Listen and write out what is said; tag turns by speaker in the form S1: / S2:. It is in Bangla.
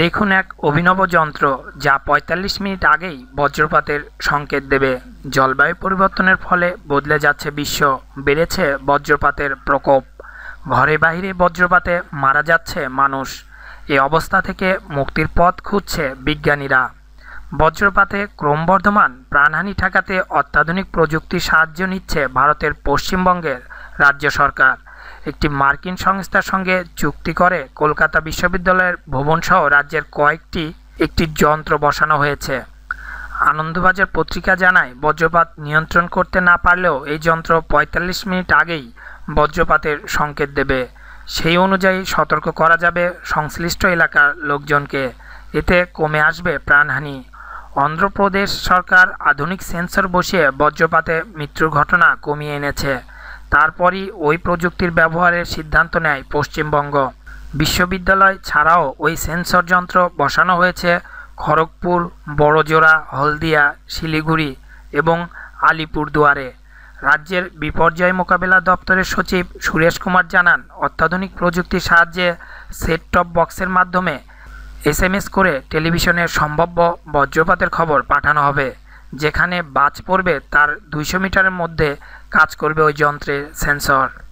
S1: দেখুন এক অভিনব যন্ত্র যা ৪৫ মিনিট আগেই বজ্রপাতের সংকেত দেবে জলবায়ু পরিবর্তনের ফলে বদলে যাচ্ছে বিশ্ব বেড়েছে বজ্রপাতের প্রকোপ ঘরে বাহিরে বজ্রপাতে মারা যাচ্ছে মানুষ এ অবস্থা থেকে মুক্তির পথ খুঁজছে বিজ্ঞানীরা বজ্রপাতে ক্রমবর্ধমান প্রাণহানি ঠেকাতে অত্যাধুনিক প্রযুক্তির সাহায্য নিচ্ছে ভারতের পশ্চিমবঙ্গের রাজ্য সরকার একটি মার্কিন সংস্থার সঙ্গে চুক্তি করে কলকাতা বিশ্ববিদ্যালয়ের ভবনসহ রাজ্যের কয়েকটি একটি যন্ত্র বসানো হয়েছে আনন্দবাজার পত্রিকা জানায় বজ্রপাত নিয়ন্ত্রণ করতে না পারলেও এই যন্ত্র ৪৫ মিনিট আগেই বজ্রপাতের সংকেত দেবে সেই অনুযায়ী সতর্ক করা যাবে সংশ্লিষ্ট এলাকার লোকজনকে এতে কমে আসবে প্রাণহানি অন্ধ্রপ্রদেশ সরকার আধুনিক সেন্সর বসিয়ে বজ্রপাতে মৃত্যুর ঘটনা কমিয়ে এনেছে তারপরই ওই প্রযুক্তির ব্যবহারের সিদ্ধান্ত নেয় পশ্চিমবঙ্গ বিশ্ববিদ্যালয় ছাড়াও ওই সেন্সর যন্ত্র বসানো হয়েছে খড়গপুর বড়জোড়া হলদিয়া শিলিগুড়ি এবং আলিপুরদুয়ারে রাজ্যের বিপর্যয় মোকাবেলা দপ্তরের সচিব সুরেশ কুমার জানান অত্যাধুনিক প্রযুক্তির সাহায্যে সেট টপ বক্সের মাধ্যমে এস করে টেলিভিশনের সম্ভাব্য বজ্রপাতের খবর পাঠানো হবে যেখানে বাজ পড়বে তার দুইশো মিটারের মধ্যে কাজ করবে ওই যন্ত্রের সেন্সর